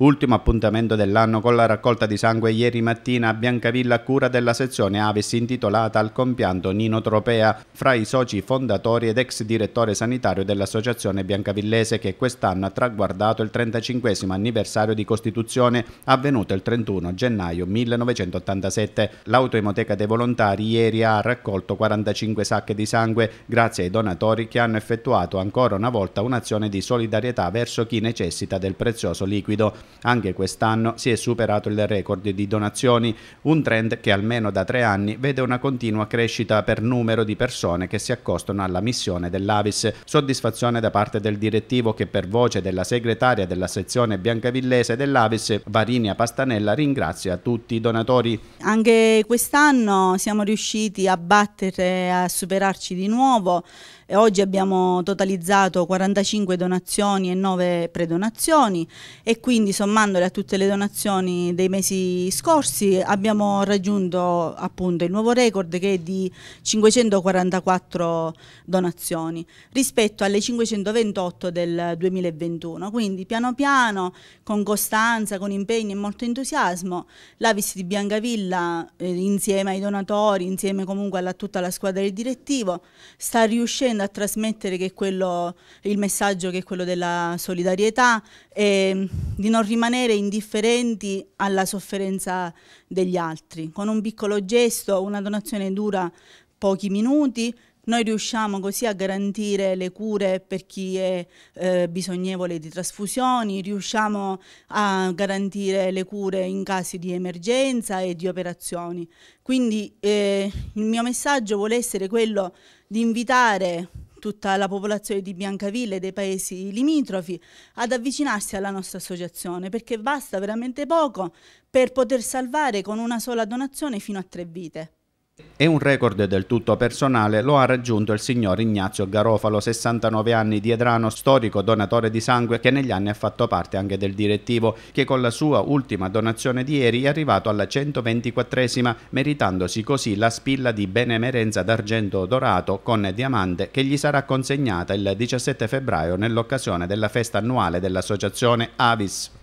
Ultimo appuntamento dell'anno con la raccolta di sangue ieri mattina a Biancavilla a cura della sezione Aves intitolata al compianto Nino Tropea, fra i soci fondatori ed ex direttore sanitario dell'associazione biancavillese che quest'anno ha traguardato il 35 anniversario di costituzione avvenuto il 31 gennaio 1987. L'autoemoteca dei volontari ieri ha raccolto 45 sacche di sangue grazie ai donatori che hanno effettuato ancora una volta un'azione di solidarietà verso chi necessita del prezioso liquido. Anche quest'anno si è superato il record di donazioni, un trend che almeno da tre anni vede una continua crescita per numero di persone che si accostano alla missione dell'Avis. Soddisfazione da parte del direttivo che per voce della segretaria della sezione biancavillese dell'Avis, Varinia Pastanella, ringrazia tutti i donatori. Anche quest'anno siamo riusciti a battere, a superarci di nuovo e oggi abbiamo totalizzato 45 donazioni e 9 predonazioni e quindi sommandole a tutte le donazioni dei mesi scorsi abbiamo raggiunto appunto il nuovo record che è di 544 donazioni rispetto alle 528 del 2021. Quindi piano piano, con costanza, con impegno e molto entusiasmo, l'Avis di Biancavilla eh, insieme ai donatori, insieme comunque a tutta la squadra del direttivo, sta riuscendo a trasmettere che quello, il messaggio che è quello della solidarietà e di non non rimanere indifferenti alla sofferenza degli altri. Con un piccolo gesto, una donazione dura pochi minuti, noi riusciamo così a garantire le cure per chi è eh, bisognevole di trasfusioni, riusciamo a garantire le cure in caso di emergenza e di operazioni. Quindi eh, il mio messaggio vuole essere quello di invitare tutta la popolazione di Biancaville e dei paesi limitrofi ad avvicinarsi alla nostra associazione perché basta veramente poco per poter salvare con una sola donazione fino a tre vite. E un record del tutto personale lo ha raggiunto il signor Ignazio Garofalo, 69 anni di Edrano, storico donatore di sangue che negli anni ha fatto parte anche del direttivo, che con la sua ultima donazione di ieri è arrivato alla 124esima, meritandosi così la spilla di benemerenza d'argento dorato con diamante che gli sarà consegnata il 17 febbraio nell'occasione della festa annuale dell'associazione Avis.